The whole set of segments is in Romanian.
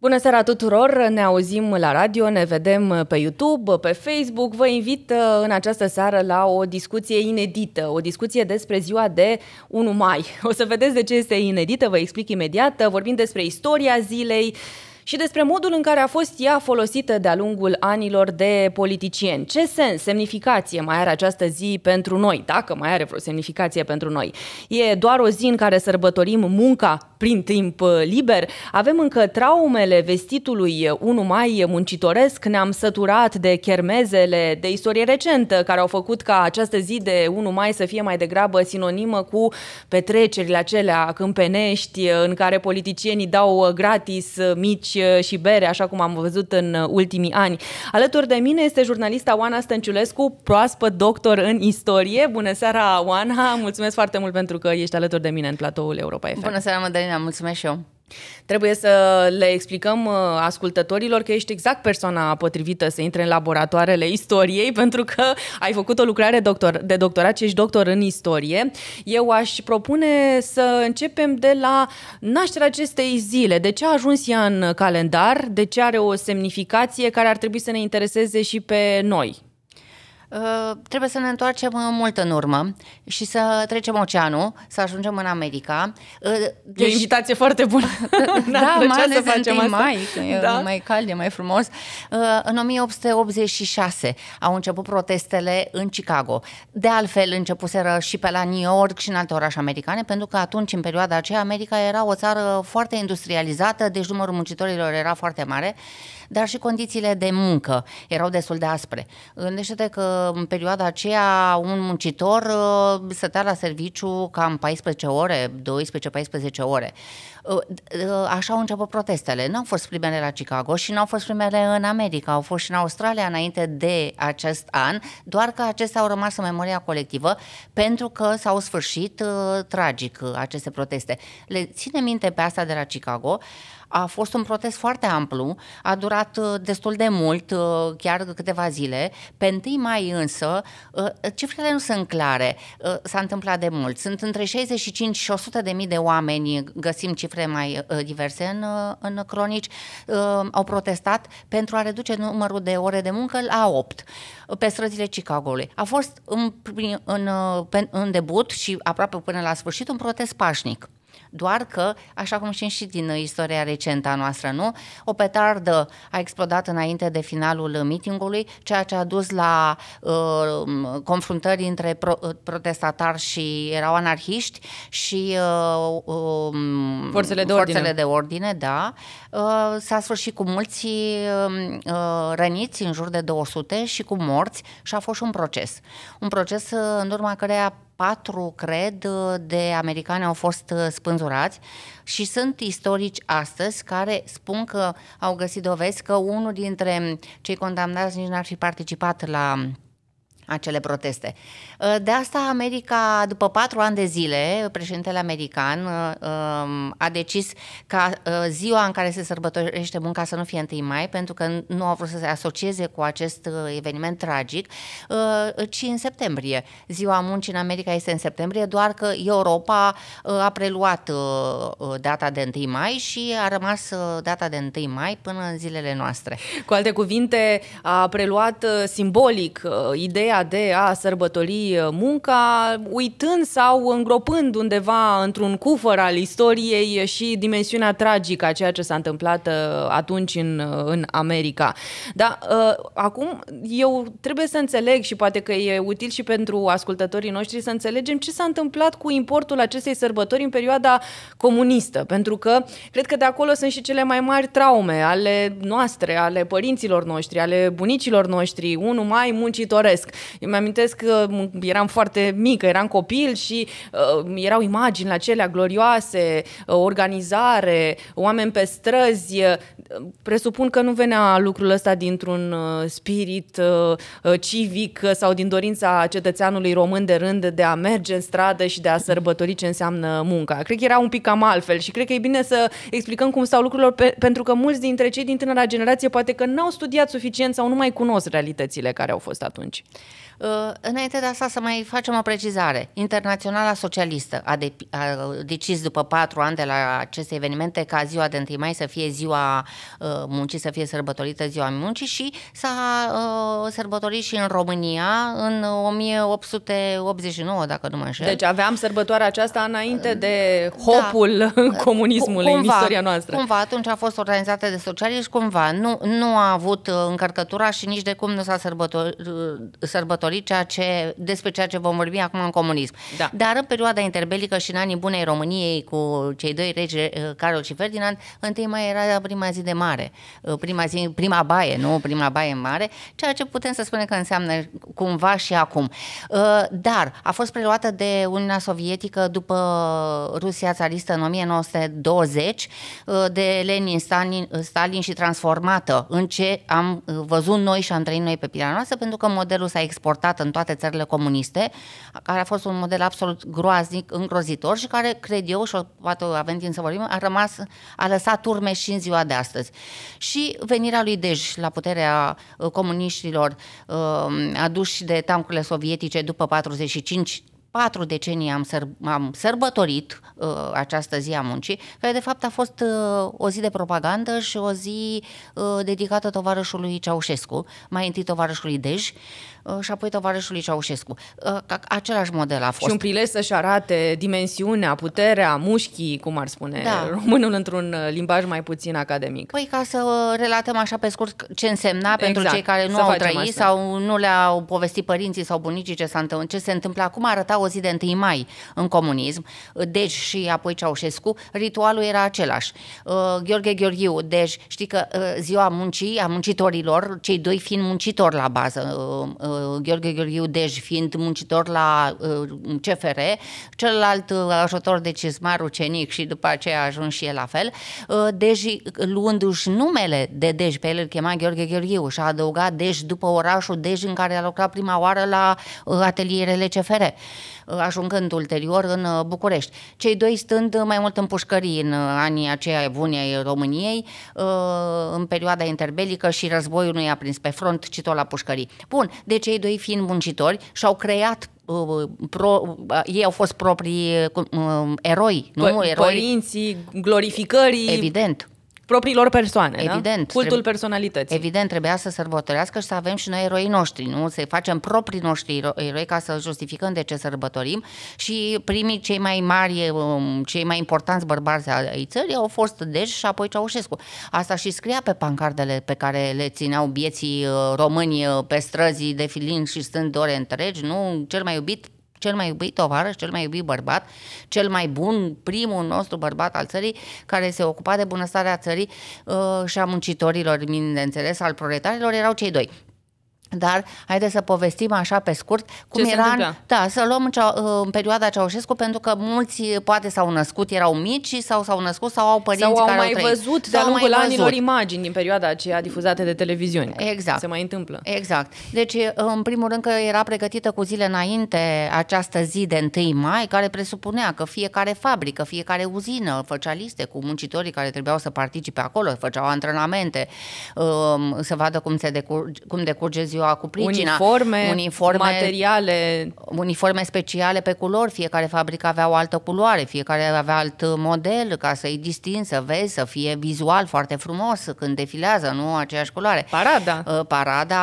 Bună seara tuturor! Ne auzim la radio, ne vedem uh, pe YouTube, uh, pe Facebook. Vă invit uh, în această seară la o discuție inedită, o discuție despre ziua de 1 mai. O să vedeți de ce este inedită, vă explic imediat. Vorbim despre istoria zilei, și despre modul în care a fost ea folosită de-a lungul anilor de politicieni. Ce sens, semnificație mai are această zi pentru noi, dacă mai are vreo semnificație pentru noi? E doar o zi în care sărbătorim munca prin timp uh, liber? Avem încă traumele vestitului 1 mai muncitoresc, ne-am săturat de chermezele de istorie recentă care au făcut ca această zi de 1 mai să fie mai degrabă sinonimă cu petrecerile acelea câmpenești uh, în care politicienii dau uh, gratis mici Uh, și bere, așa cum am văzut în uh, ultimii ani. Alături de mine este jurnalista Oana Stănciulescu, proaspăt doctor în istorie. Bună seara, Oana! Mulțumesc foarte mult pentru că ești alături de mine în platoul Europa FM. Bună seara, Madalina! Mulțumesc și eu! Trebuie să le explicăm uh, ascultătorilor că ești exact persoana potrivită să intre în laboratoarele istoriei, pentru că ai făcut o lucrare doctor, de doctorat și ești doctor în istorie. Eu aș propune să începem de la nașterea acestei zile. De ce a ajuns ea în calendar? De ce are o semnificație care ar trebui să ne intereseze și pe noi? Uh, trebuie să ne întoarcem uh, mult în urmă și să trecem oceanul, să ajungem în America. Uh, deci... E o deci- invitație foarte bună. da, mai ales să facem asta. mai, e da? mai cald, e mai frumos. Uh, în 1886 au început protestele în Chicago. De altfel, începuseră și pe la New York și în alte orașe americane, pentru că atunci, în perioada aceea, America era o țară foarte industrializată, deci numărul muncitorilor era foarte mare. Uh, dar și condițiile de muncă erau destul de aspre. Gândește-te că în perioada aceea un muncitor uh, stătea la serviciu cam 14 ore, 12-14 ore. Uh, uh, așa au început protestele. Nu au fost primele la Chicago și nu au fost primele în America, au fost și în Australia înainte de acest an, doar că acestea au rămas în memoria colectivă pentru că s-au sfârșit tragic aceste proteste. Le ține minte pe asta de la Chicago a fost un protest foarte amplu, a durat uh, destul de mult, uh, chiar câteva zile. Pe 1 mai însă, uh, cifrele nu sunt clare, s-a întâmplat de mult. Sunt între 65 și 100 de mii de oameni, găsim cifre mai diverse în, în cronici, au protestat pentru a reduce numărul de ore de muncă la 8 pe străzile Chicagoului. A fost în, în, în debut și aproape până la sfârșit un protest pașnic. Doar că, așa cum știm și din istoria recentă a noastră, nu? O petardă a explodat înainte de finalul mitingului, ceea ce a dus la uh, confruntări între pro, uh, protestatari și erau anarhiști și uh, uh, forțele de forțele ordine. De ordine da. Uh, s-a sfârșit cu mulți um, uh, răniți, în jur de 200 și cu morți și a fost și un proces. Un proces uh, în urma căreia patru, cred, de americani au fost uh, spânzurați și sunt istorici astăzi care spun că au găsit dovezi că unul dintre cei condamnați nici n-ar fi participat la acele proteste. Uh, de asta America, după patru ani de zile, președintele american uh, um, a decis ca uh, ziua în care se sărbătorește munca să nu fie 1 mai, pentru că nu a vrut să se asocieze cu acest eveniment tragic, ci în septembrie. Ziua muncii în America este în septembrie, doar că Europa a preluat data de 1 mai și a rămas data de 1 mai până în zilele noastre. Cu alte cuvinte, a preluat simbolic ideea ideea de a sărbători uh, munca, uitând sau îngropând undeva într-un cufăr al istoriei și dimensiunea tragică a ceea ce s-a întâmplat uh, atunci în, uh, în America. Dar uh, acum eu trebuie să înțeleg și poate că e util și pentru ascultătorii noștri să înțelegem ce s-a întâmplat cu importul acestei sărbători în perioada comunistă, pentru că cred că de acolo sunt și cele mai mari traume ale noastre, ale părinților noștri, ale bunicilor noștri, unul mai muncitoresc. Îmi amintesc că eram foarte mică, eram copil și uh, erau imagini la glorioase, uh, organizare, oameni pe străzi. Uh, presupun că nu venea lucrul ăsta dintr-un uh, spirit uh, uh, civic sau din dorința cetățeanului român de rând de a merge în stradă și de a sărbători ce înseamnă munca. Cred că era un pic cam altfel și cred că e bine să explicăm cum stau lucrurile pe, pentru că mulți dintre cei din tânăra generație poate că n-au studiat suficient sau nu mai cunosc realitățile care au fost atunci. Uh, înainte de asta să mai facem o precizare. Internaționala Socialistă a, de, a decis după patru ani de la aceste evenimente ca ziua de 1 mai să fie ziua uh, muncii, să fie sărbătorită ziua muncii și s-a uh, sărbătorit și în România în 1889, dacă nu mă înșel. Deci aveam sărbătoarea aceasta înainte de uh, da. hopul da. comunismului cumva, în istoria noastră. Cumva, atunci a fost organizată de socialiști, cumva nu, nu a avut încărcătura și nici de cum nu s-a sărbătorit, sărbătorit sărbătorit ceea ce, despre ceea ce vom vorbi acum în comunism. Da. Dar în perioada interbelică și în anii bunei României cu cei doi regi, uh, Carol și Ferdinand, întâi mai era prima zi de mare, uh, prima, zi, prima baie, nu? Prima baie mare, ceea ce putem să spunem că înseamnă cumva și acum. Uh, dar a fost preluată de Uniunea Sovietică după Rusia țaristă în 1920 de Lenin, Stalin, Stalin și transformată în ce am văzut noi și am trăit noi pe pira noastră, pentru că modelul s-a exportat în toate țările comuniste, care a fost un model absolut groaznic, îngrozitor și care, cred eu, și poate avem timp să vorbim, a rămas, a lăsat urme și în ziua de astăzi. Și venirea lui Dej la puterea uh, comuniștilor uh, aduși de tancurile sovietice după 45, patru decenii am, săr- am sărbătorit uh, această zi a muncii, care de fapt a fost uh, o zi de propagandă și o zi uh, dedicată tovarășului Ceaușescu, mai întâi tovarășului Dej, Uh, și apoi tovarășului Ceaușescu. Uh, același model a fost. Și un prilej să-și arate dimensiunea, puterea, mușchii, cum ar spune da. românul într-un uh, limbaj mai puțin academic. Păi ca să relatăm așa pe scurt ce însemna exact. pentru cei care nu să au trăit asta. sau nu le-au povestit părinții sau bunicii ce, s-a ce se întâmplă acum arăta o zi de 1 mai în comunism, deci și apoi Ceaușescu, ritualul era același. Gheorghe Gheorghiu, deci știi că ziua muncii, a muncitorilor, cei doi fiind muncitori la bază, Gheorghe Gheorghiu Dej fiind muncitor la uh, CFR, celălalt uh, ajutor de cizmar ucenic și după aceea a ajuns și el la fel, uh, Dej luându-și numele de Dej, pe el îl chema Gheorghe Gheorghiu și a adăugat Dej după orașul Dej în care a lucrat prima oară la atelierele CFR ajungând ulterior în București. Cei doi stând mai mult în pușcării în anii aceia buni ai României, în perioada interbelică și războiul nu i-a prins pe front, ci tot la pușcării. Bun, deci cei doi fiind muncitori și-au creat uh, pro, uh, ei au fost proprii uh, eroi, nu? P- eroi. Părinții glorificării. Evident propriilor persoane, da? Evident. Da? Cultul trebuie, personalității. Evident, trebuia să sărbătorească și să avem și noi eroii noștri, nu? Să-i facem proprii noștri eroi ca să justificăm de ce sărbătorim și primii cei mai mari, um, cei mai importanți bărbați ai țării au fost Dej și apoi Ceaușescu. Asta și scria pe pancardele pe care le țineau bieții uh, români uh, pe străzi, defilind și stând de ore întregi, nu? Cel mai iubit cel mai iubit tovarăș, cel mai iubit bărbat, cel mai bun, primul nostru bărbat al țării, care se ocupa de bunăstarea țării uh, și a muncitorilor, bineînțeles, al proletarilor, erau cei doi. Dar haideți să povestim așa pe scurt cum Ce era da, să luăm în, cea, în perioada Ceaușescu pentru că mulți poate s-au născut, erau mici sau s-au născut sau au părinți sau au care mai au trăit. văzut de-a lungul mai anilor văzut. imagini din perioada aceea difuzate de televiziune. Exact. Se mai întâmplă. Exact. Deci în primul rând că era pregătită cu zile înainte această zi de 1 mai care presupunea că fiecare fabrică, fiecare uzină făcea liste cu muncitorii care trebuiau să participe acolo, făceau antrenamente, um, să vadă cum se decurge, cum decurge ziua ziua cu pricina. Uniforme, uniforme, materiale. Uniforme speciale pe culori, fiecare fabrică avea o altă culoare, fiecare avea alt model ca să-i distin, să vezi, să fie vizual foarte frumos când defilează, nu aceeași culoare. Parada. Uh, parada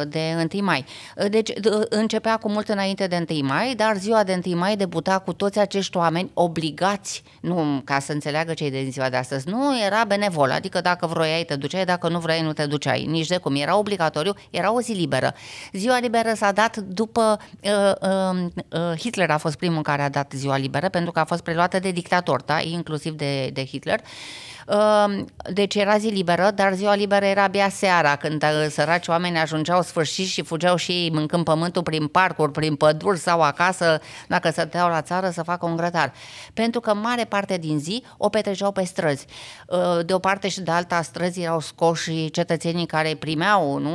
uh, de 1 mai. Uh, deci începea cu mult înainte de 1 mai, dar ziua de 1 mai debuta cu toți acești oameni obligați, nu ca să înțeleagă cei de ziua de astăzi, nu era benevol, adică dacă vroiai te duceai, dacă nu vroiai nu te duceai, nici de cum, era obligatoriu, era o zi liberă. Ziua liberă s-a dat după... Uh, um, uh, Hitler a fost primul care a dat ziua liberă, pentru că a fost preluată de dictator, da? inclusiv de, de Hitler. Uh, Ehm, deci era zi liberă, dar ziua liberă era abia seara, când uh, săraci oameni ajungeau sfârșit și fugeau și ei mâncând pământul prin parcuri, prin păduri sau acasă, dacă stăteau la țară, să facă un grătar. Pentru că mare parte din zi o petreceau pe străzi. Ehm, de o parte și de alta străzi erau scoși cetățenii care primeau nu,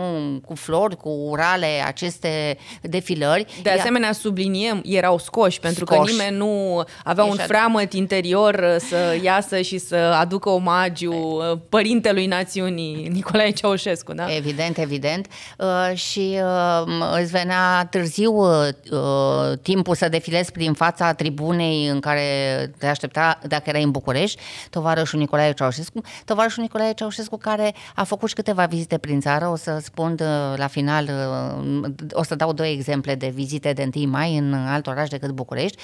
cu flori, cu urale aceste defilări. De asemenea, subliniem, erau scoși, pentru scoși. că nimeni nu avea Ești un freamăt interior uh, să iasă și să aducă o omagiu uh, părintelui națiunii Nicolae Ceaușescu, da? Evident, evident. Uh, și uh, îți venea târziu uh, uh, timpul să defilezi prin fața tribunei în care te aștepta dacă erai în București, tovarășul Nicolae Ceaușescu, tovarășul Nicolae Ceaușescu care a făcut și câteva vizite prin țară, o să spun uh, la final, o să dau două exemple de vizite de 1 mai în alt oraș decât București,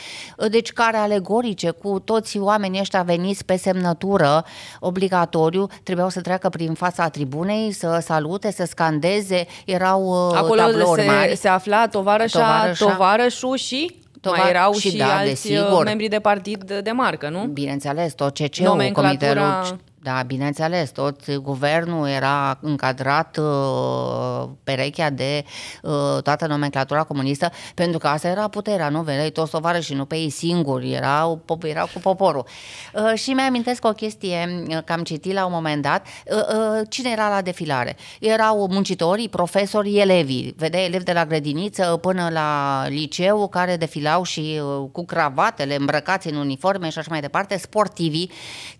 deci care alegorice cu toți oamenii ăștia veniți pe semnătură obligatoriu, trebuiau să treacă prin fața tribunei, să salute, să scandeze, erau uh, Acolo tablouri se, mari. se afla tovarășa, tovarășa, tovarășul și... Mai erau și, și da, alți desigur. Uh, membri de partid de marcă, nu? Bineînțeles, tot ce ul Comitetul da, bineînțeles, tot uh, guvernul era încadrat uh, perechea de uh, toată nomenclatura comunistă, pentru că asta era puterea, nu vedeai toți tovară și nu pe ei singuri, erau, erau cu poporul. Uh, și mi-amintesc o chestie uh, că am citit la un moment dat, uh, uh, cine era la defilare? Erau muncitorii, profesori, elevii, vedeai elevi de la grădiniță până la liceu care defilau și uh, cu cravatele îmbrăcați în uniforme și așa mai departe, sportivii,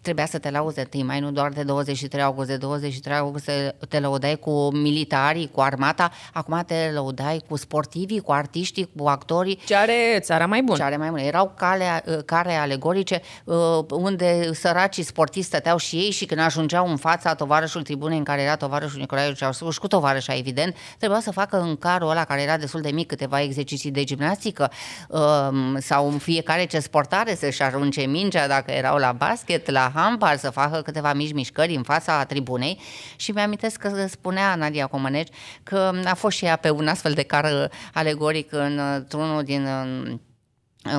trebuia să te lauze, timp mai nu doar de 23 august, de 23 august te lăudai cu militarii, cu armata, acum te lăudai cu sportivii, cu artiștii, cu actorii. Ce are țara mai bună. Ce are mai bună. Erau cale, uh, care alegorice uh, unde săracii sportivi stăteau și ei și când ajungeau în fața tovarășul tribunei în care era tovarășul Nicolae Ceaușescu și cu tovarășa, evident, trebuia să facă în carul ăla care era destul de mic câteva exerciții de gimnastică um, sau în fiecare ce sportare să-și arunce mingea dacă erau la basket, la hambar să facă câteva câteva mici mișcări în fața tribunei și mi-amintesc că spunea Nadia Comăneci că a fost și ea pe un astfel de car alegoric într-unul din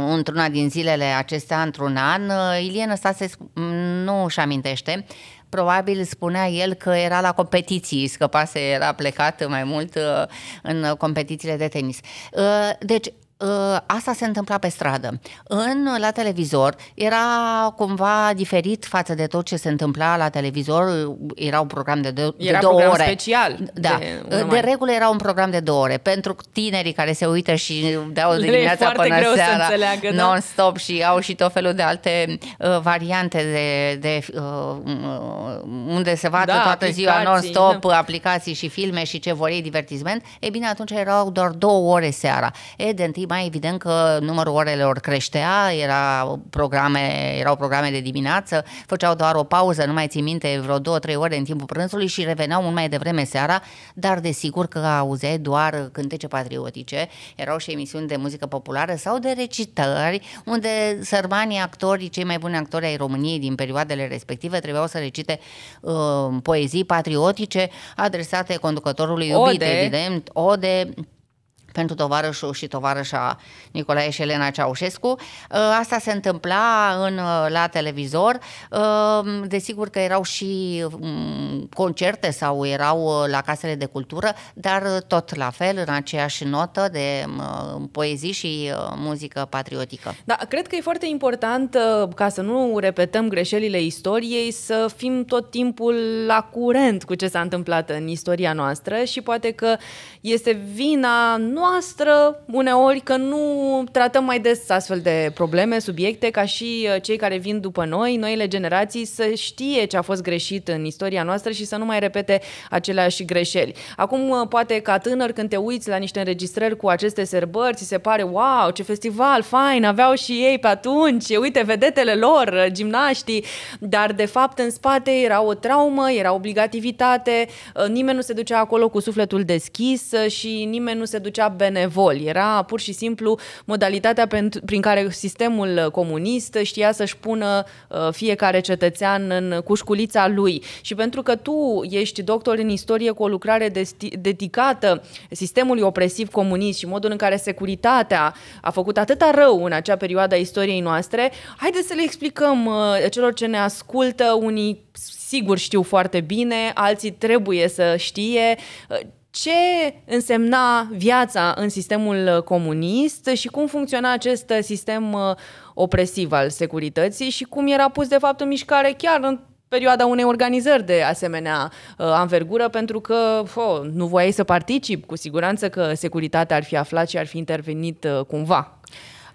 într-una din zilele acestea, într-un an, Ilie Năstase nu își amintește, probabil spunea el că era la competiții, scăpase, era plecat mai mult în competițiile de tenis. Deci, Ă, asta se întâmpla pe stradă. În, la televizor era cumva diferit față de tot ce se întâmpla la televizor, era un program de, do- era două program ore. special. Da. De, ă, de regulă era un program de două ore. Pentru tinerii care se uită și dau de dimineața până seara să da. non-stop și au și tot felul de alte uh, variante de, de uh, unde se vadă da, toată ziua non-stop da. aplicații și filme și ce vor ei divertisment, e bine, atunci erau doar două ore seara. E, de întâi urma evident că numărul orelor creștea, era programe, erau programe de dimineață, făceau doar o pauză, nu mai țin minte, vreo două, trei ore în timpul prânzului și reveneau mult mai devreme seara, dar desigur că auzeai doar cântece patriotice, erau și emisiuni de muzică populară sau de recitări, unde sărmanii actorii, cei mai buni actori ai României din perioadele respective, trebuiau să recite uh, poezii patriotice adresate conducătorului iubit, ode. evident, ode pentru tovarășul și tovarășa Nicolae și Elena Ceaușescu. Uh, asta se întâmpla uh, în, uh, la televizor. Desigur că erau și mm, concerte sau erau la casele de cultură, dar tot la fel, în aceeași notă de mm, poezii și muzică patriotică. Da, cred că e foarte important, ca să nu repetăm greșelile istoriei, să fim tot timpul la curent cu ce s-a întâmplat în istoria noastră și poate că este vina nu noastră, uneori că nu tratăm mai des astfel de probleme, subiecte, ca și uh, cei care vin după noi, noile generații, să știe ce a fost greșit în istoria noastră și să nu mai repete aceleași greșeli. Acum, uh, poate ca tânăr, când te uiți la niște înregistrări cu aceste serbări, ți se pare, wow, ce festival, fain, aveau și ei pe atunci, uite, vedetele lor, uh, gimnaștii, dar de fapt în spate era o traumă, era obligativitate, nimeni nu se ducea acolo cu sufletul deschis și nimeni nu se ducea benevol, era pur și simplu modalitatea prin care sistemul comunist știa să-și pună uh, fiecare cetățean în cușculița lui. Și pentru că tu ești doctor în istorie cu o lucrare dedicată sistemului opresiv comunist și modul în care securitatea a făcut atâta rău în acea perioadă a istoriei noastre, haideți să le explicăm uh, celor ce ne ascultă, unii sigur știu foarte bine, alții trebuie să știe uh, ce însemna viața în sistemul uh, comunist și cum funcționa acest uh, sistem uh, opresiv al securității și cum era pus de fapt în mișcare chiar în perioada unei organizări de asemenea uh, anvergură, pentru că fo, nu voiai să particip, cu siguranță că securitatea ar fi aflat și ar fi intervenit uh, cumva.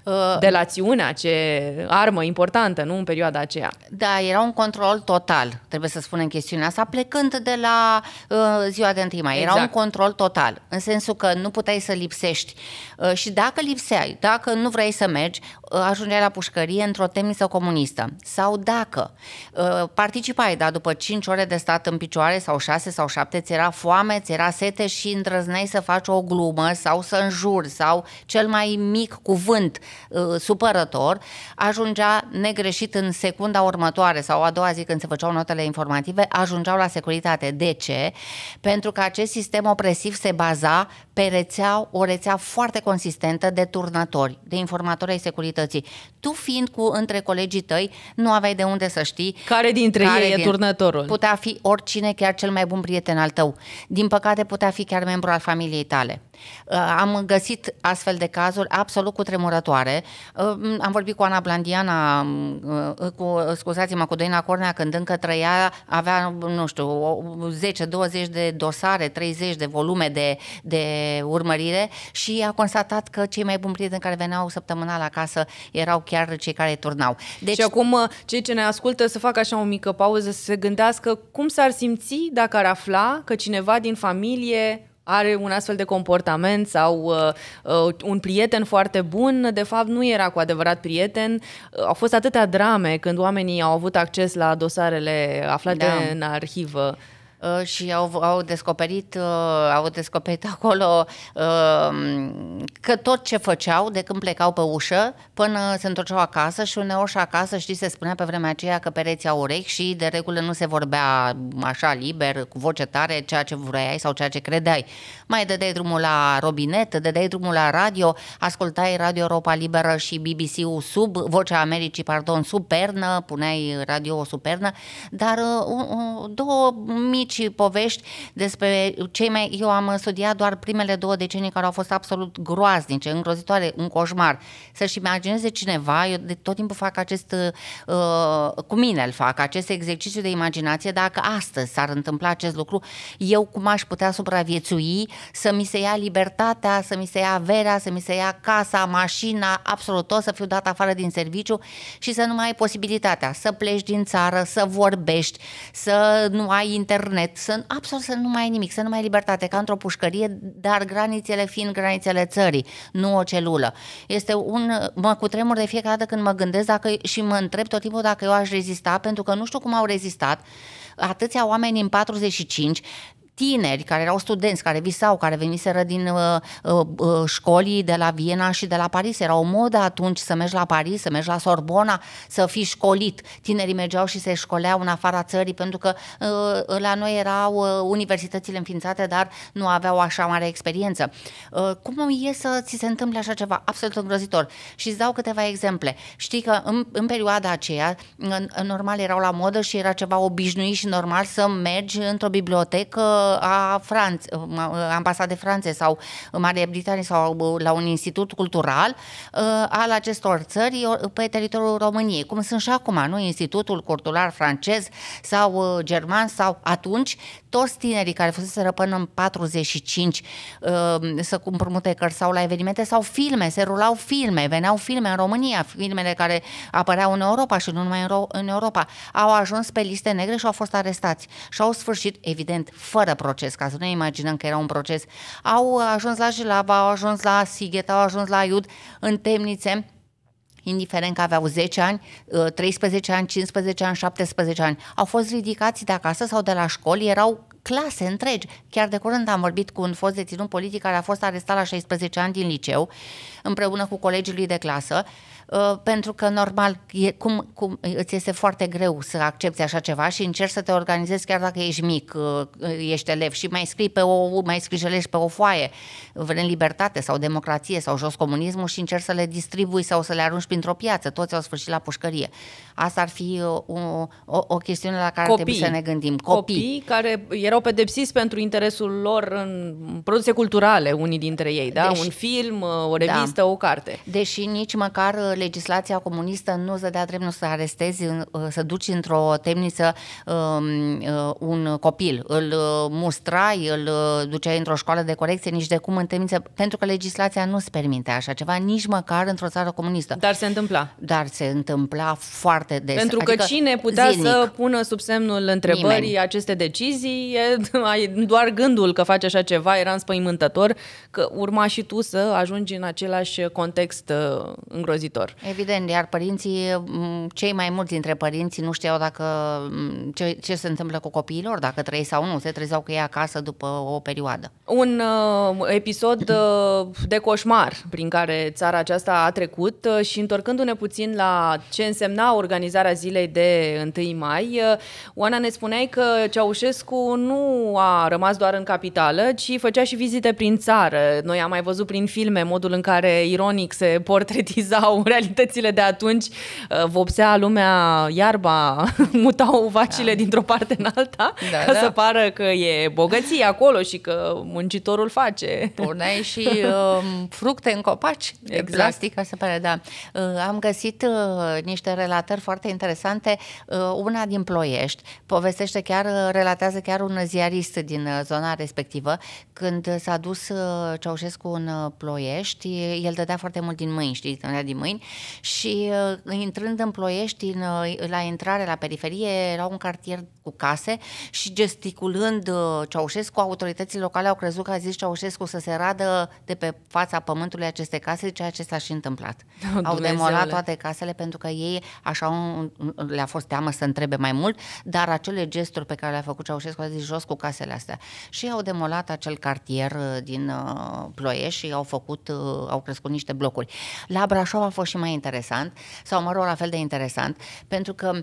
Uh, delațiunea, ce armă importantă, nu în perioada aceea. Da, era un control total, trebuie să spunem chestiunea asta, plecând de la uh, ziua de întâi mai. Exact. Era un exact. control total, în sensul că nu puteai să lipsești. Uh, și dacă lipseai, dacă nu vrei să mergi, uh, ajungeai la pușcărie într-o temniță comunistă. Sau dacă uh, participai, dar după 5 ore de stat în picioare sau 6 sau 7, ți era foame, ți era sete și îndrăzneai să faci o glumă sau să înjuri sau cel mai mic cuvânt Uh, supărător, ajungea negreșit în secunda următoare sau a doua zi când se făceau notele informative, ajungeau la securitate. De ce? Pentru că acest sistem opresiv se baza pe rețea, o rețea foarte consistentă de turnatori, de informatori ai securității. Tu fiind cu între colegii tăi, nu aveai de unde să știi care dintre care ei din... e turnătorul. Putea fi oricine, chiar cel mai bun prieten al tău. Din păcate, putea fi chiar membru al familiei tale. Uh, am găsit astfel de cazuri absolut cutremurătoare. Uh, am vorbit cu Ana Blandiana, uh, cu, scuzați-mă, cu Doina Cornea, când încă trăia, avea, nu știu, 10-20 de dosare, 30 de volume de, de urmărire și a constatat că cei mai buni prieteni care veneau la casă erau chiar cei care turnau. Deci... Și acum uh, cei ce ne ascultă să facă așa o mică pauză, să se gândească cum s-ar simți dacă ar afla că cineva din familie are un astfel de comportament sau uh, uh, un prieten foarte bun, de fapt nu era cu adevărat prieten. Uh, au fost atâtea drame când oamenii au avut acces la dosarele aflate da. în arhivă. Uh, și au, au, descoperit, uh, au descoperit acolo um, că tot ce făceau de când plecau pe ușă până se întorceau acasă și uneori și acasă, știi, se spunea pe vremea aceea că pereții au urechi și de regulă nu se vorbea așa liber, cu voce tare, ceea ce vroiai sau ceea ce credeai. Mai dădeai drumul la robinet, dădeai drumul la radio, ascultai Radio Europa Liberă și BBC-ul sub Vocea Americii, pardon, supernă, puneai radio supernă, dar uh, două mici mici povești despre cei mai... Eu am studiat doar primele două decenii care au fost absolut groaznice, îngrozitoare, un coșmar. Să-și imagineze cineva, eu de tot timpul fac acest... Uh, cu mine îl fac, acest exercițiu de imaginație, dacă astăzi s-ar întâmpla acest lucru, eu cum aș putea supraviețui să mi se ia libertatea, să mi se ia averea, să mi se ia casa, mașina, absolut tot, să fiu dat afară din serviciu și să nu mai ai posibilitatea să pleci din țară, să vorbești, să nu ai internet, internet, să absolut să nu mai ai nimic, să nu mai ai libertate, ca într-o pușcărie, dar granițele fiind granițele țării, nu o celulă. Este un, mă cutremur de fiecare dată când mă gândesc dacă, și mă întreb tot timpul dacă eu aș rezista, pentru că nu știu cum au rezistat atâția oameni în 45, tineri care erau studenți, care visau, care veniseră din uh, uh, uh, școlii de la Viena și de la Paris. Era o modă atunci să mergi la Paris, să mergi la Sorbona, să fii școlit. Tinerii mergeau și se școleau în afara țării pentru că uh, la noi erau uh, universitățile înființate, dar nu aveau așa mare experiență. Uh, cum e să ți se întâmple așa ceva? Absolut îngrozitor. Și îți dau câteva exemple. Știi că în, în perioada aceea, în, în normal erau la modă și era ceva obișnuit și normal să mergi într-o bibliotecă a Franței, ambasade Franței sau Marea Britanie sau la un institut cultural uh, al acestor țări pe teritoriul României, cum sunt și acum, nu? Institutul Cultural Francez sau uh, German sau atunci toți tinerii care fuseseră până în 45 uh, să multe cărți sau la evenimente sau filme, se rulau filme, veneau filme în România, filmele care apăreau în Europa și nu numai în, în Europa, au ajuns pe liste negre și au fost arestați și au sfârșit, evident, fără proces, ca să ne imaginăm că era un proces. Au ajuns la Jilava, au ajuns la Sighet, au ajuns la Iud, în temnițe, indiferent că aveau 10 ani, 13 uh, ani, 15 ani, 17 ani, au fost ridicați de acasă sau de la școli, erau clase întregi. Chiar de curând am vorbit cu un fost deținut politic care a fost arestat la 16 ani din liceu, împreună cu colegii lui de clasă, uh, pentru că normal, e, cum, cum, îți este foarte greu să accepti așa ceva și încerci să te organizezi chiar dacă ești mic, uh, ești elev și mai scrii pe o, mai scrijelești pe o foaie, vrem libertate sau democrație sau jos comunismul și încerci să le distribui sau să le arunci printr-o piață. Toți au sfârșit la pușcărie. Asta ar fi uh, o, o, o chestiune la care Copii. trebuie să ne gândim. Copii, Copii care erau erau pedepsiți pentru interesul lor în produse culturale, unii dintre ei, da? Deși, un film, o revistă, da. o carte. Deși nici măcar uh, legislația comunistă nu dădea dreptul să arestezi, uh, să duci într-o temniță um, uh, un copil. Îl mustrai, îl duceai într-o școală de corecție, nici de cum în temniță, pentru că legislația nu îți permite așa ceva, nici măcar într-o țară comunistă. Dar se întâmpla. Dar se întâmpla foarte des. Pentru că adică cine putea zilnic. să pună sub semnul întrebării Nimeni. aceste decizii doar gândul că faci așa ceva era înspăimântător, că urma și tu să ajungi în același context uh, îngrozitor. Evident, iar părinții, mm, cei mai mulți dintre părinții nu știau dacă mm, ce, ce se întâmplă cu copiilor, dacă trăi sau nu, se trezeau cu ei acasă după o perioadă. Un uh, episod uh, de coșmar prin care țara aceasta a trecut uh, și întorcându-ne puțin la ce însemna organizarea zilei de 1 mai, uh, Oana ne spuneai că Ceaușescu nu nu a rămas doar în capitală, ci făcea și vizite prin țară. Noi am mai văzut prin filme modul în care ironic se portretizau realitățile de atunci. Uh, vopsea lumea iarba, mutau vacile da. dintr-o parte în alta da, ca da. să pară că e bogăție acolo și că muncitorul face. Puneai și um, fructe în copaci de exact. plastic, ca să pare, da. Uh, am găsit uh, niște relatări foarte interesante. Uh, una din Ploiești povestește chiar, uh, relatează chiar un un ziarist din uh, zona respectivă, când s-a dus uh, Ceaușescu în uh, Ploiești, el dădea foarte mult din mâini, știi, dădea din mâini și intrând în Ploiești, în, la intrare la periferie, era un cartier cu case și gesticulând Ceaușescu, autoritățile locale au crezut că a zis Ceaușescu să se radă de pe fața pământului aceste case, ceea ce s-a și întâmplat. Dumnezeule. Oh, au demolat toate casele pentru că ei așa le-a fost teamă să întrebe mai mult, dar acele gesturi pe care le-a făcut Ceaușescu a zis jos cu casele astea. Și au demolat acel cartier uh, din uh, Ploiești și au făcut, uh, au crescut niște blocuri. La Brașov a fost și mai interesant, sau mă rog, la fel de interesant, pentru că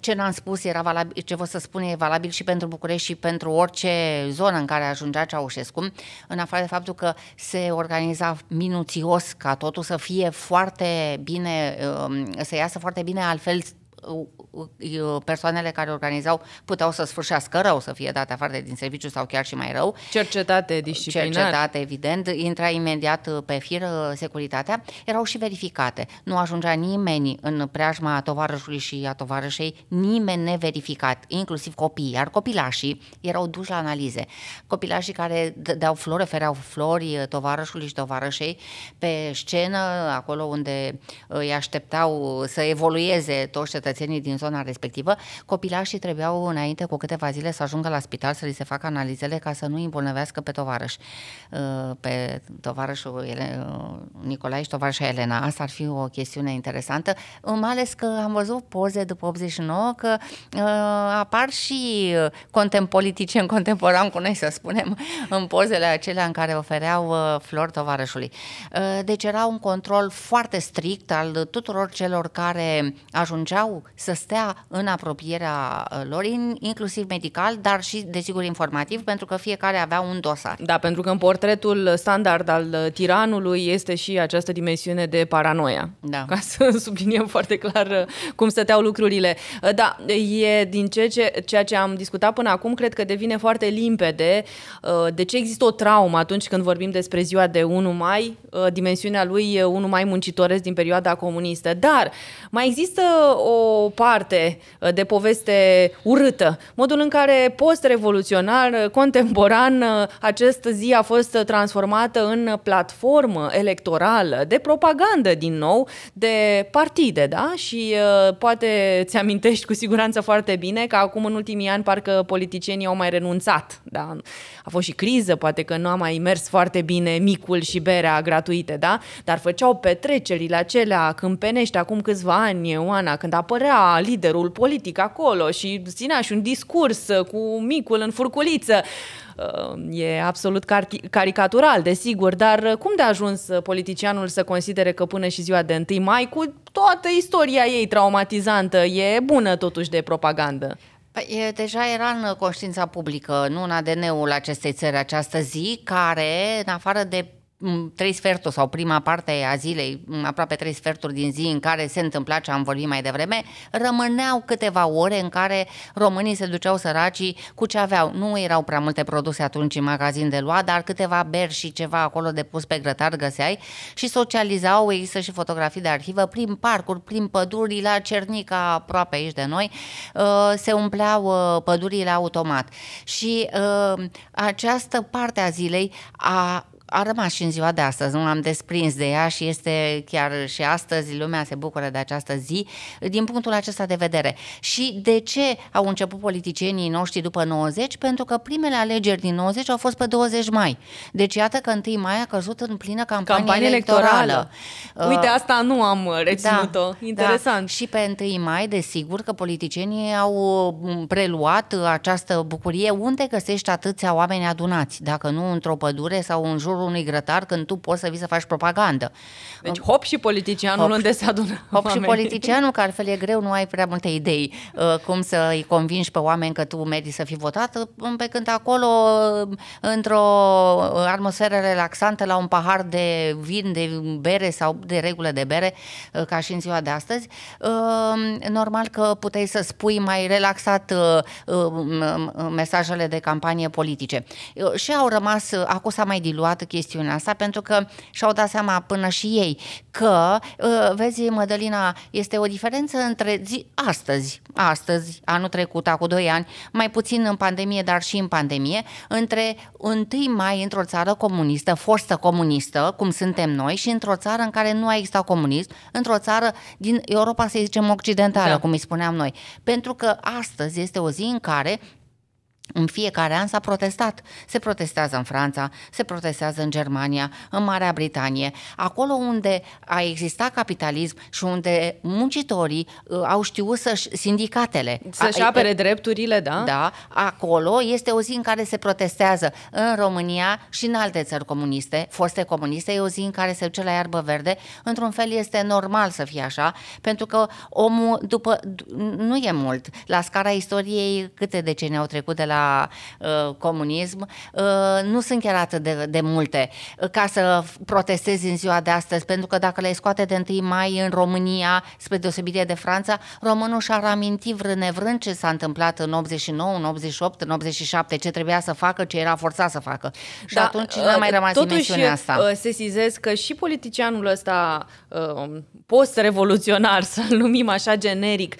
ce n-am spus era valabil, ce vă să spun e valabil și pentru București și pentru orice zonă în care ajungea Ceaușescu, în afară de faptul că se organiza minuțios ca totul să fie foarte bine, um, să iasă foarte bine, altfel Uh, uh, uh, persoanele care organizau puteau să sfârșească rău, să fie date afară din serviciu sau chiar și mai rău. Cercetate disciplinar. Cercetate, evident. Intra imediat pe fir securitatea. Erau și verificate. Nu ajungea nimeni în preajma tovarășului și a tovarășei, nimeni neverificat, inclusiv copiii. Iar copilașii erau duși la analize. Copilașii care dau flori, ofereau flori tovarășului și tovarășei pe scenă, acolo unde îi așteptau să evolueze toți cetățenii cetățenii din zona respectivă, copilașii trebuiau înainte cu câteva zile să ajungă la spital să li se facă analizele ca să nu îi îmbolnăvească pe tovarăș, uh, pe tovarășul uh, Nicolae și tovarășa Elena. Asta ar fi o chestiune interesantă, uh, mai ales că am văzut poze după 89 că apar și în contemporan cu noi, să spunem, în pozele acelea în care ofereau flori tovarășului. Deci era un control foarte strict al tuturor celor care ajungeau sau să stea în apropierea uh, lor, inclusiv medical, dar și, desigur, informativ, pentru că fiecare avea un dosar. Da, pentru că în portretul standard al uh, tiranului este și această dimensiune de paranoia. Da. Ca să subliniem foarte clar uh, cum stăteau lucrurile. Da, e din ce, ce, ceea ce am discutat până acum, cred că devine foarte limpede de ce există o traumă atunci când vorbim despre ziua de 1 mai, dimensiunea lui 1 mai muncitoresc din perioada comunistă. Dar mai există o o parte uh, de poveste urâtă. Modul în care post-revoluționar, uh, contemporan, uh, această zi a fost transformată în platformă electorală de propagandă din nou, de partide, da? Și poate ți amintești cu siguranță foarte bine că acum în ultimii ani parcă politicienii au mai renunțat, da? A fost și criză, poate că nu a mai mers foarte bine micul și berea gratuite, da? Dar făceau petrecerile acelea câmpenești acum câțiva ani, Oana, când apă apărea liderul politic acolo și ținea și un discurs uh, cu micul în furculiță. Uh, e absolut car- caricatural, desigur, dar uh, cum de a ajuns politicianul să considere că până și ziua de 1 mai, cu toată istoria ei traumatizantă, e bună totuși de propagandă? Păi, e, deja era în conștiința publică, nu în ADN-ul acestei țări această zi, care, în afară de Mm, trei sferturi sau prima parte a zilei, mm, aproape trei sferturi din zi în care se întâmpla ce am vorbit mai devreme, rămâneau câteva ore în care românii se duceau săracii cu ce aveau. Nu erau prea multe produse atunci în magazin de luat, dar câteva beri și ceva acolo de pus pe grătar găseai și socializau, există și fotografii de arhivă, prin parcuri, prin păduri, la Cernica, aproape aici de noi, uh, se umpleau uh, pădurile automat. Și uh, această parte a zilei a a rămas și în ziua de astăzi, nu am desprins de ea și este chiar și astăzi, lumea se bucură de această zi din punctul acesta de vedere. Și de ce au început politicienii noștri după 90? Pentru că primele alegeri din 90 au fost pe 20 mai. Deci iată că 1 mai a căzut în plină campanie, campanie electorală. electorală. Uh, Uite, asta nu am uh, reținut-o. Da, da. Interesant. Da. Și pe 1 mai, desigur că politicienii au um, preluat această bucurie. Unde găsești atâția oameni adunați? Dacă nu într-o pădure sau în jur ajutorul unui grătar când tu poți să vii să faci propagandă. Deci hop și politicianul hop, unde se adună Hop oamenii. și politicianul, că altfel e greu, nu ai prea multe idei uh, cum să-i convingi pe oameni că tu meri să fii votat, uh, pe când acolo, uh, într-o atmosferă relaxantă, la un pahar de vin, de bere sau de regulă de bere, ca și în ziua de astăzi, normal că puteai să spui mai relaxat mesajele de campanie politice. Și au rămas, acum s-a mai diluat chestiunea asta, pentru că și-au dat seama până și ei că, ă, vezi, Mădălina, este o diferență între zi, astăzi, astăzi, anul trecut, cu 2 ani, mai puțin în pandemie, dar și în pandemie, între 1 mai într-o țară comunistă, forță comunistă, cum suntem noi, și într-o țară în care nu a existat comunism, într-o țară din Europa, să zicem, occidentală, da. cum îi spuneam noi. Pentru că astăzi este o zi în care în fiecare an s-a protestat. Se protestează în Franța, se protestează în Germania, în Marea Britanie, acolo unde a existat capitalism și unde muncitorii uh, au știut să sindicatele. Să-și apere a, drepturile, da? Da, acolo este o zi în care se protestează în România și în alte țări comuniste, foste comuniste, e o zi în care se duce la iarbă verde. Într-un fel este normal să fie așa, pentru că omul, după, nu e mult, la scara istoriei câte decenii au trecut de la era uh, comunism, uh, nu sunt chiar atât de, de multe uh, ca să protestezi în ziua de astăzi, pentru că dacă le scoate de 1 mai în România, spre deosebire de Franța, românul și-ar aminti vrânevrând ce s-a întâmplat în 89, în 88, în 87, ce trebuia să facă, ce era forțat să facă. Și da, atunci nu a mai rămas totuși, dimensiunea asta. sesizez că și politicianul ăsta post-revoluționar, să-l numim așa generic,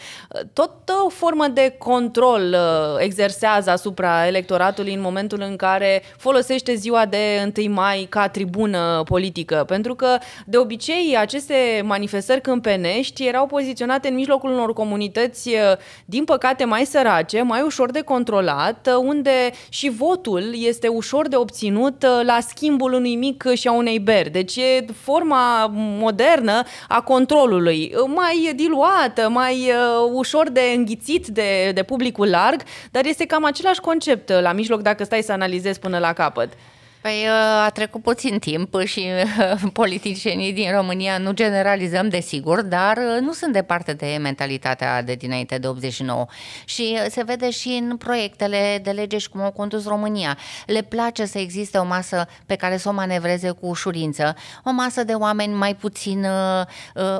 tot o formă de control exersează asupra asupra electoratului în momentul în care folosește ziua de 1 mai ca tribună politică. Pentru că, de obicei, aceste manifestări câmpenești erau poziționate în mijlocul unor comunități, eh, din păcate, mai sărace, mai ușor de controlat, eh, unde și votul este ușor de obținut eh, la schimbul unui mic și a unei beri. Deci e forma modernă a controlului, mai diluată, mai ușor de înghițit de, de publicul larg, dar este cam același același concept la mijloc dacă stai să analizezi până la capăt. Păi uh, a trecut puțin timp și uh, politicienii din România nu generalizăm desigur, dar uh, nu sunt departe de mentalitatea de dinainte de 89 și se vede și în proiectele de lege și cum au condus România. Le place să existe o masă pe care să o manevreze cu ușurință, o masă de oameni mai puțin,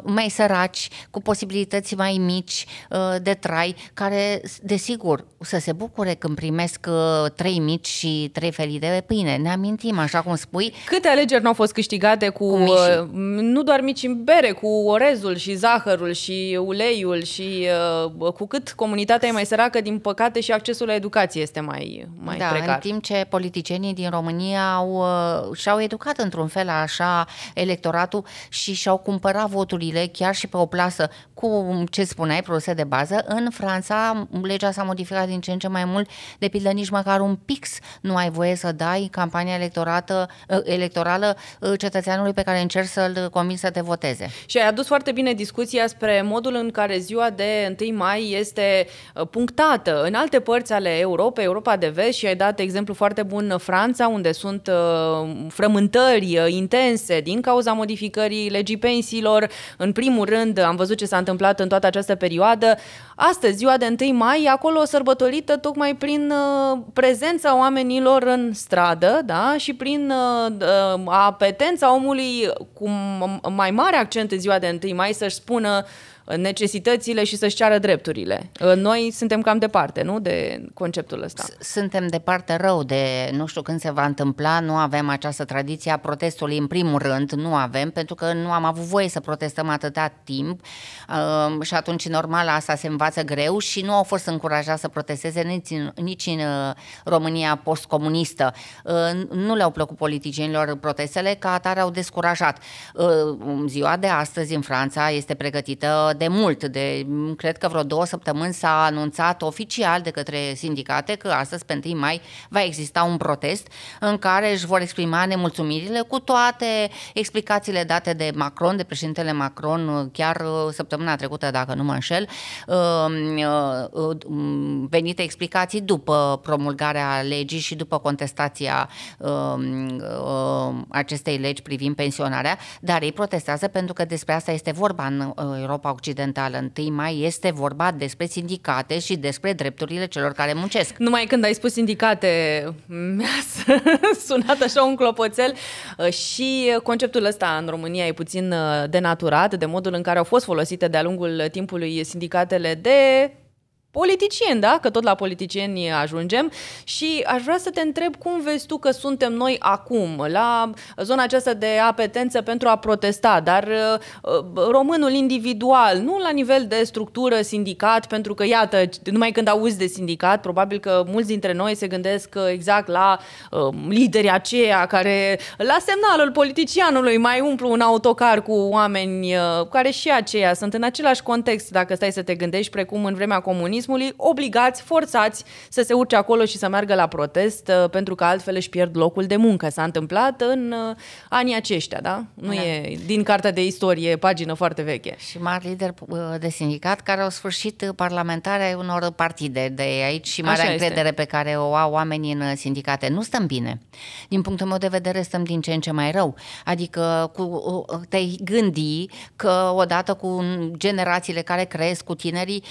mai săraci, cu posibilități mai mici de trai, care desigur să se bucure când primesc uh, trei mici și trei felii de pâine. Ne amintim, așa cum spui. Câte alegeri nu au fost câștigate cu, cu uh, mici? nu doar mici în bere, cu orezul și zahărul și uleiul și uh, cu cât comunitatea e mai săracă, din păcate și accesul la educație este mai, mai da, precar. în timp ce politicienii din România au, și-au educat într-un fel așa electoratul și și-au cumpărat voturile chiar și pe o plasă cu, ce spuneai, produse de bază. În Franța, legea s-a modificat din ce în ce mai mult, de pildă nici măcar un pix nu ai voie să dai campania electorată, ă, electorală ă, cetățeanului pe care încerci să-l convingi să te voteze. Și ai adus foarte bine discuția spre modul în care ziua de 1 mai este ă, punctată în alte părți ale Europei, Europa de Vest și ai dat exemplu foarte bun Franța, unde sunt frământări intense din cauza modificării legii pensiilor. În primul rând, am văzut ce s-a întâmplat în toată această perioadă. Astăzi, ziua de 1 mai, acolo sărbătorim potolită tocmai prin uh, prezența oamenilor în stradă da? și prin uh, uh apetența omului cu mai mare accent în ziua de întâi mai să-și spună uh, necesitățile și să-și ceară drepturile. Uh, noi suntem cam departe, nu, de conceptul ăsta. Suntem departe rău de, nu știu când se va întâmpla, nu avem această tradiție a protestului în primul rând, nu avem, pentru că nu am avut voie să protestăm atâta timp uh, și atunci normal asta se învață greu și nu au fost încurajați să protesteze nici în, nici în uh, România postcomunistă. Nu le-au plăcut politicienilor protestele, ca atare au descurajat. Ziua de astăzi în Franța este pregătită de mult, de mm, cred că vreo două săptămâni s-a anunțat oficial de către sindicate că astăzi, pe 1 mai, va exista un protest în care își vor exprima nemulțumirile cu toate explicațiile date de Macron, de președintele Macron, uh, chiar uh, săptămâna trecută, dacă nu mă înșel, um, uh, mm, venite explicații după promulgarea legii și după contestația um, acestei legi privind pensionarea, dar ei protestează pentru că despre asta este vorba în Europa Occidentală Occidentală 1 mai este vorba despre sindicate și despre drepturile celor care muncesc. Numai când ai spus sindicate, mi-a sunat așa un clopoțel uh, și conceptul ăsta în România e puțin uh, denaturat de modul în care au fost folosite de-a lungul timpului sindicatele de politicieni, da? Că tot la politicieni ajungem și aș vrea să te întreb cum vezi tu că suntem noi acum la zona aceasta de apetență pentru a protesta, dar uh, uh, românul individual, nu la nivel de structură, sindicat, pentru că iată, numai când auzi de sindicat, probabil că mulți dintre noi se gândesc uh, exact la uh, liderii aceia care la semnalul politicianului mai umplu un autocar cu oameni uh, care și aceia sunt în același context, dacă stai să te gândești, precum în vremea comunistă extremismului, obligați, forțați să se urce acolo și să meargă la protest, uh, pentru că altfel își pierd locul de muncă. S-a întâmplat în uh, anii aceștia, da? Nu da. e din cartea de istorie, pagină foarte veche. Și mari lideri uh, de sindicat care au sfârșit parlamentarea unor partide de aici și marea Așa încredere este. pe care o au oamenii în sindicate. Nu stăm bine. Din punctul meu de vedere, stăm din ce în ce mai rău. Adică cu, te-ai gândi că odată cu generațiile care cresc, cu tinerii,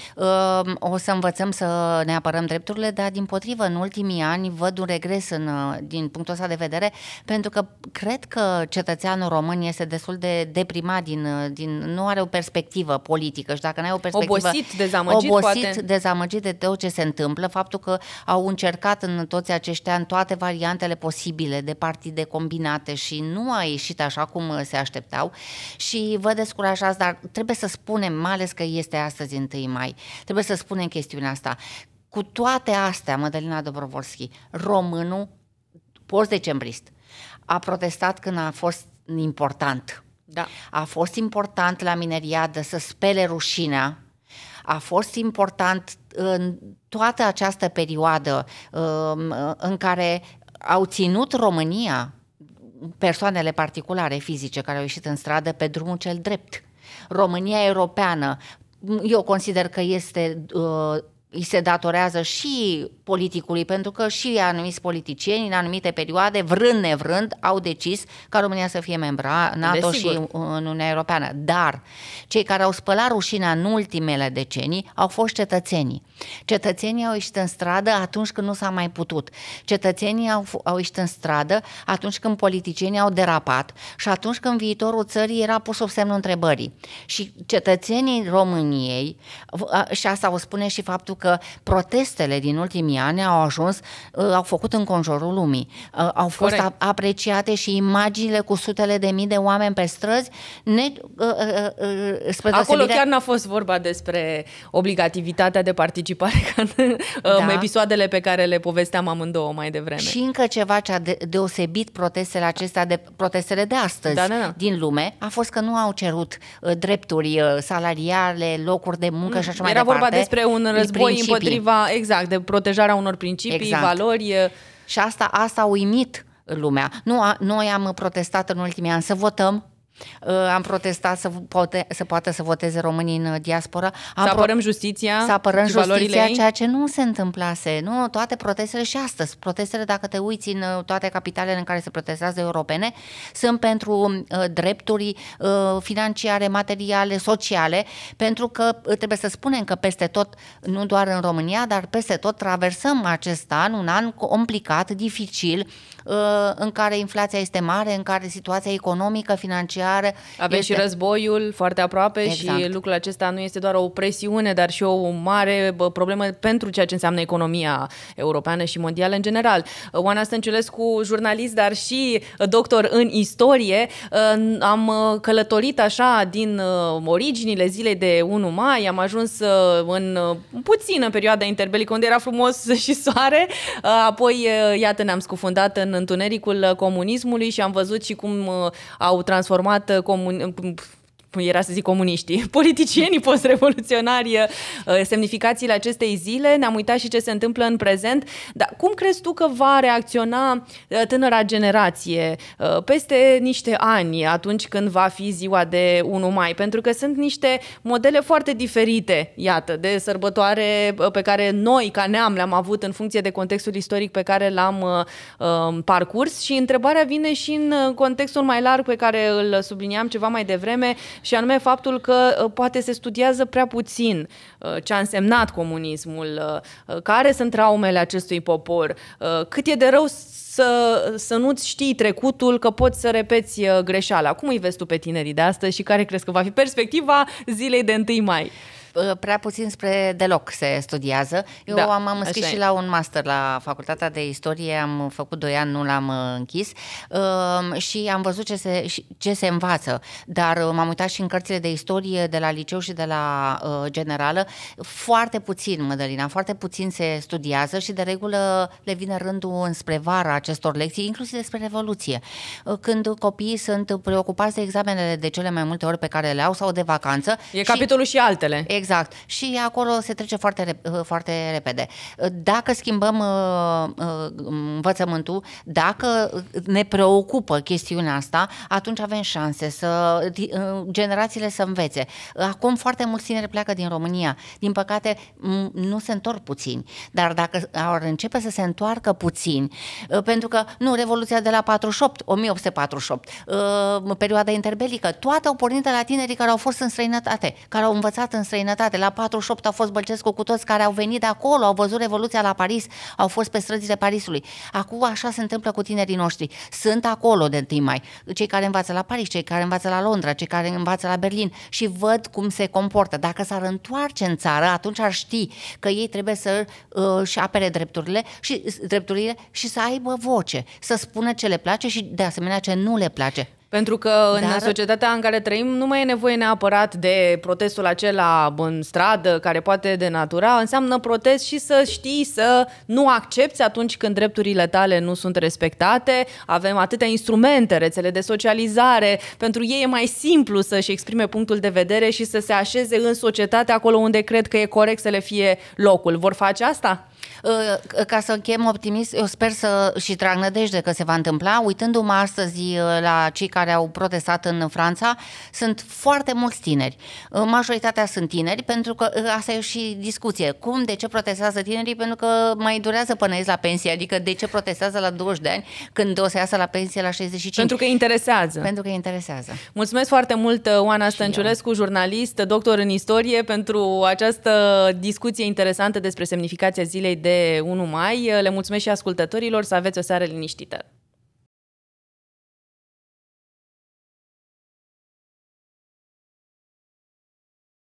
o să învățăm să ne apărăm drepturile, dar din potrivă, în ultimii ani văd un regres în, din punctul ăsta de vedere, pentru că cred că cetățeanul român este destul de deprimat, din, din, nu are o perspectivă politică și dacă nu ai o perspectivă... Obosit, dezamăgit, obosit, poate. dezamăgit de tot ce se întâmplă, faptul că au încercat în toți acești ani toate variantele posibile de partide combinate și nu a ieșit așa cum se așteptau și vă descurajați, dar trebuie să spunem, mai ales că este astăzi 1 mai, trebuie să spunem în chestiunea asta. Cu toate astea, Mădălina Dobrovolski, românul, post-decembrist, a protestat când a fost important. Da. A fost important la mineriadă să spele rușinea, a fost important în toată această perioadă um, în care au ținut România persoanele particulare fizice care au ieșit în stradă pe drumul cel drept. România europeană, eu consider că este uh, îi se datorează și politicului, pentru că și anumiți politicieni în anumite perioade, vrând nevrând, au decis ca România să fie membra NATO și în Uniunea Europeană. Dar cei care au spălat rușina în ultimele decenii au fost cetățenii. Cetățenii au ieșit în stradă atunci când nu s-a mai putut. Cetățenii au, au ieșit în stradă atunci când politicienii au derapat și atunci când viitorul țării era pus sub semnul întrebării. Și cetățenii României, și asta o spune și faptul că protestele din ultimii ani au ajuns, ă, au făcut în conjurul lumii. Ă, au fost Corect. apreciate și imaginile cu sutele de mii de oameni pe străzi. Ne, ă, spre Acolo chiar n-a fost vorba despre obligativitatea de participare ca în da. Um, episoadele pe care le povesteam amândouă mai devreme. Și încă ceva ce a deosebit protestele acestea de protestele de astăzi da, da, da. din lume a fost că nu au cerut drepturi salariale, locuri de muncă și așa Era mm, mai departe. Era vorba despre un război principii. împotriva, exact, de protejarea unor principii, exact. valori. Și asta, asta a uimit lumea. Nu a, noi am protestat în ultimii ani să votăm Ă, am protestat să, poate, să poată să voteze românii în diaspora. Am să apărăm justiția Să apărăm și justiția, ei. ceea ce nu se întâmplase. Nu, toate protestele și astăzi, protestele, dacă te uiți în uh, toate capitalele în care se protestează europene, sunt pentru uh, drepturi uh, financiare, materiale, sociale, pentru că uh, trebuie să spunem că peste tot, nu doar în România, dar peste tot traversăm acest an, un an complicat, dificil, Uh, în care inflația este mare, în care situația economică, financiară... Avem este... și războiul foarte aproape exact. și lucrul acesta nu este doar o presiune, dar și o mare problemă pentru ceea ce înseamnă economia europeană și mondială în general. Uh, Oana Stănciulescu, jurnalist, dar și uh, doctor în istorie, am călătorit așa din originile zilei de 1 mai, am ajuns în puțină perioadă interbelică unde era frumos și soare, apoi iată ne-am scufundat în întunericul comunismului și am văzut și cum uh, au transformat uh, comun- era să zic comuniștii, politicienii post-revoluționari uh, semnificațiile acestei zile, ne-am uitat și ce se întâmplă în prezent, dar cum crezi tu că va reacționa uh, tânăra generație uh, peste niște ani, atunci când va fi ziua de 1 mai? Pentru că sunt niște modele foarte diferite, iată, de sărbătoare pe care noi, ca neam, le-am avut în funcție de contextul istoric pe care l-am um, parcurs și întrebarea vine și în contextul mai larg pe care îl subliniam ceva mai devreme, și anume faptul că uh, poate se studiază prea puțin uh, ce a însemnat comunismul, uh, care sunt traumele acestui popor, cât e de rău să, să nu-ți știi trecutul că poți să repeți greșeala. Cum îi vezi tu pe tinerii de astăzi și care crezi că va fi perspectiva zilei de 1 mai? Uh, prea puțin spre deloc se studiază. Eu da, am, am înscris și la un master la Facultatea de Istorie, am făcut doi ani, nu l-am uh, închis um, și am văzut ce se, ce se învață. Dar uh, m-am uitat și în cărțile de istorie de la liceu și de la generală. Foarte puțin, Mădălina, foarte puțin se studiază și de regulă le vine rândul înspre vara acestor lecții, inclusiv despre Revoluție. Când copiii sunt preocupați de examenele de cele mai multe ori pe care le au sau de vacanță. E și... capitolul și altele. Exact Exact. Și acolo se trece foarte, uh, foarte repede. Uh, dacă schimbăm uh, învățământul, dacă ne preocupă chestiunea asta, atunci avem șanse să generațiile să învețe. Acum foarte mulți tineri pleacă din România. Din păcate, nu se întorc puțini. Dar dacă ar începe să se întoarcă puțini, pentru că, nu, Revoluția de la 48, 1848, perioada interbelică, toate au pornit de la tinerii care au fost în străinătate, care au învățat în străinătate străinătate. La 48 au fost Bălcescu cu toți care au venit de acolo, au văzut Revoluția la Paris, au fost pe străzile Parisului. Acum așa se întâmplă cu tinerii noștri. Sunt acolo de 1 mai. Cei care învață la Paris, cei care învață la Londra, cei care învață la Berlin și văd cum se comportă. Dacă s-ar întoarce în țară, atunci ar ști că ei trebuie să uh, își apere drepturile și, drepturile și să aibă voce, să spună ce le place și de asemenea ce nu le place. Pentru că Dar... în societatea în care trăim nu mai e nevoie neapărat de protestul acela în stradă, care poate de natura, înseamnă protest și să știi să nu accepti atunci când drepturile tale nu sunt respectate. Avem atâtea instrumente, rețele de socializare, pentru ei e mai simplu să-și exprime punctul de vedere și să se așeze în societate acolo unde cred că e corect să le fie locul. Vor face asta? Ă, ca să închem optimist, eu sper să și trag nădejde că se va întâmpla. Uitându-mă astăzi ă, la cei care au protestat în Franța, sunt foarte mulți tineri. Ă, majoritatea sunt tineri, pentru că asta e și discuție. Cum, de ce protestează tinerii? Pentru că mai durează până ies la pensie. Adică de ce protestează la 20 de ani când o să iasă la pensie la 65? Pentru că interesează. Pentru că interesează. Mulțumesc foarte mult, Oana Stănciulescu, jurnalist, doctor în istorie, pentru această discuție interesantă despre semnificația zilei de de 1 mai. Le mulțumesc și ascultătorilor, să aveți o seară liniștită!